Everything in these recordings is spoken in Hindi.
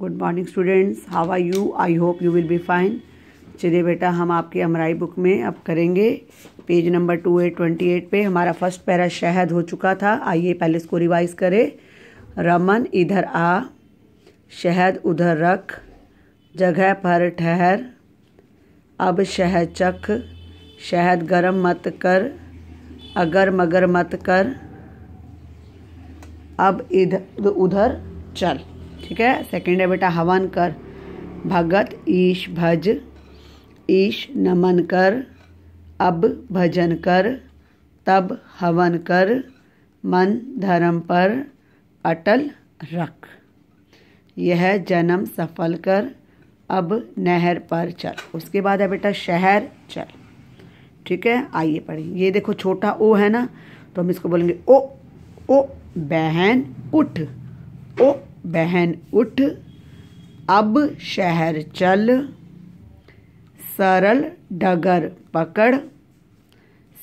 good morning students how are you I hope you will be fine चलिए बेटा हम आपके अमराई बुक में अब करेंगे page number two eight twenty eight पर हमारा फर्स्ट पैरा शहद हो चुका था आइए पहले इसको रिवाइज करें रमन इधर आ शहद उधर रख जगह पर ठहर अब शहद चख शहद गरम मत कर अगर मगर मत कर अब इधर उधर चल ठीक है सेकंड है बेटा हवन कर भगत ईश भज ईश नमन कर अब भजन कर तब हवन कर मन धर्म पर अटल रख यह जन्म सफल कर अब नहर पर चल उसके बाद है बेटा शहर चल ठीक है आइए पढ़ें ये देखो छोटा ओ है ना तो हम इसको बोलेंगे ओ ओ बहन उठ ओ बहन उठ अब शहर चल सरल डगर पकड़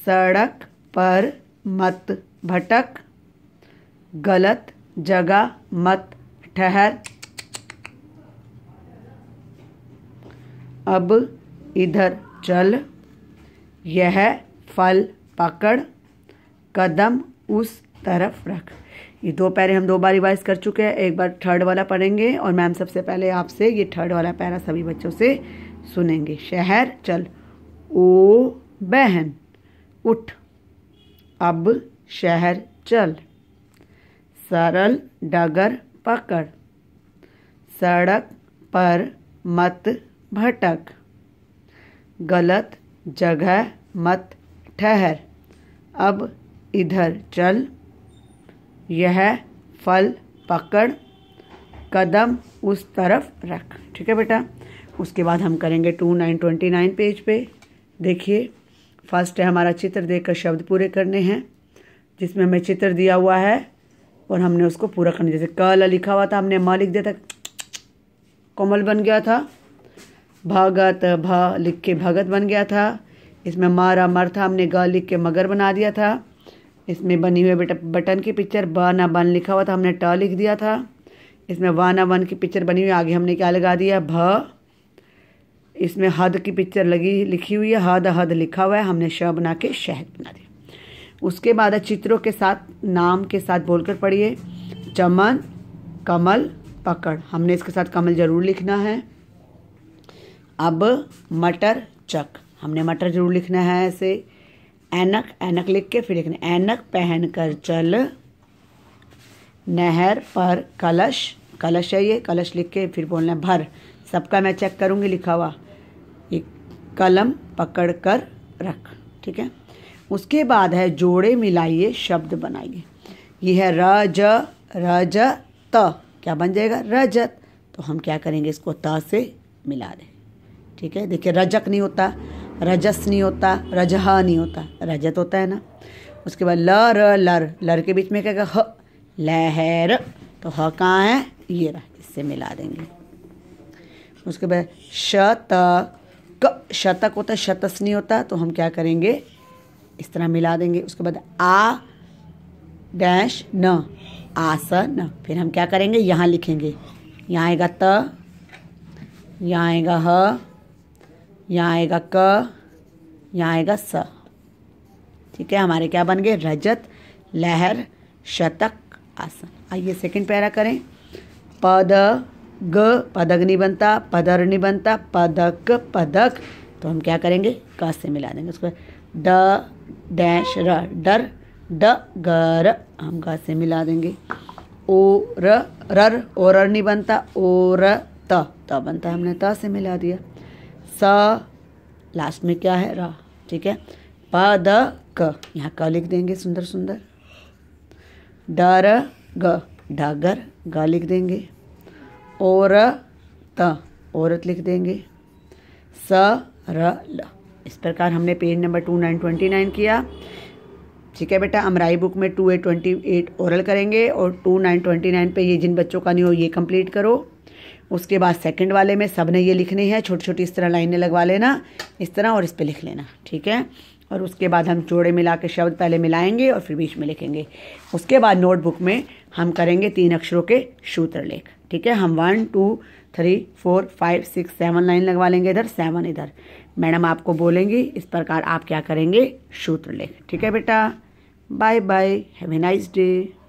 सड़क पर मत भटक गलत जगह मत ठहर अब इधर चल यह फल पकड़ कदम उस तरफ रख ये दो पैरे हम दो बार रिवाइज कर चुके हैं एक बार थर्ड वाला पढ़ेंगे और मैम सबसे पहले आपसे ये थर्ड वाला पैरा सभी बच्चों से सुनेंगे शहर चल ओ बहन उठ अब शहर चल सरल डगर पकड़ सड़क पर मत भटक गलत जगह मत ठहर अब इधर चल यह फल पकड़ कदम उस तरफ रख ठीक है बेटा उसके बाद हम करेंगे two nine twenty nine page पे देखिए फर्स्ट है हमारा चित्र देखकर शब्द पूरे करने हैं जिसमें हमें चित्र दिया हुआ है और हमने उसको पूरा करना जैसे कल लिखा हुआ था हमने माँ लिख दिया था कोमल बन गया था भगत भ लिख के भगत बन गया था इसमें मारा मर था हमने ग लिख के मगर बना दिया था इसमें बनी हुई बटन की पिक्चर ब ना बन लिखा हुआ था हमने ट लिख दिया था इसमें व ना वन की पिक्चर बनी हुई आगे हमने क्या लगा दिया भ इसमें हद की पिक्चर लगी लिखी हुई है हद हद लिखा हुआ है हमने श बना के शहद बना दिया उसके बाद चित्रों के साथ नाम के साथ बोलकर पढ़िए चमन कमल पकड़ हमने इसके साथ कमल ज़रूर लिखना है अब मटर चक हमने मटर ज़रूर लिखना है ऐसे ऐनक ऐनक लिख के फिर लिखना ऐनक पहन कर चल नहर पर कलश कलश है ये कलश लिख के फिर बोलना भर सबका मैं चेक करूँगी लिखा हुआ ये कलम पकड़ कर रख ठीक है उसके बाद है जोड़े मिलाइए शब्द बनाइए ये है रज रज त क्या बन जाएगा रजत तो हम क्या करेंगे इसको त से मिला दें ठीक है देखिए रजक नहीं होता रजस नहीं होता रजह नहीं होता रजत होता है ना उसके बाद लर लर लर के बीच में क्या ह लहर तो ह कहाँ है ये रहा इससे मिला देंगे उसके बाद शतक शतक होता है शतस नहीं होता तो हम क्या करेंगे इस तरह मिला देंगे उसके बाद आ डैश न आसन फिर हम क्या करेंगे यहाँ लिखेंगे यहाँ आएगा त यहाँ आएगा ह यहाँ आएगा क यहाँ आएगा स ठीक है हमारे क्या बन गए रजत लहर शतक आसन आइए सेकंड पैरा करें पद ग पदक नहीं बनता पदर नहीं बनता पदक पदक तो हम क्या करेंगे क से मिला देंगे उसको ड डैश र डर ड गर हम क से मिला देंगे ओ र रर ओरर नहीं बनता ओ र त बनता हमने त से मिला दिया स लास्ट में क्या है र ठीक है प द क यहाँ क लिख देंगे सुंदर सुंदर डर ग डागर ग लिख देंगे और त औरत लिख देंगे स र ल इस प्रकार हमने page number two nine twenty nine किया ठीक है बेटा हम राई बुक में two eight twenty eight oral करेंगे और टू नाइन ट्वेंटी नाइन पर ये जिन बच्चों का नहीं हो ये कंप्लीट करो उसके बाद सेकंड वाले में सब ने ये लिखने हैं छोटी छोटी इस तरह लाइनें लगवा लेना इस तरह और इस पर लिख लेना ठीक है और उसके बाद हम जोड़े मिला के शब्द पहले मिलाएंगे और फिर बीच में लिखेंगे उसके बाद नोटबुक में हम करेंगे तीन अक्षरों के सूत्र लेख ठीक है हम one two three four five six seven line लगवा लेंगे इधर सेवन इधर मैडम आपको बोलेंगी इस प्रकार आप क्या करेंगे सूत्र लेख ठीक है बेटा bye bye have a nice day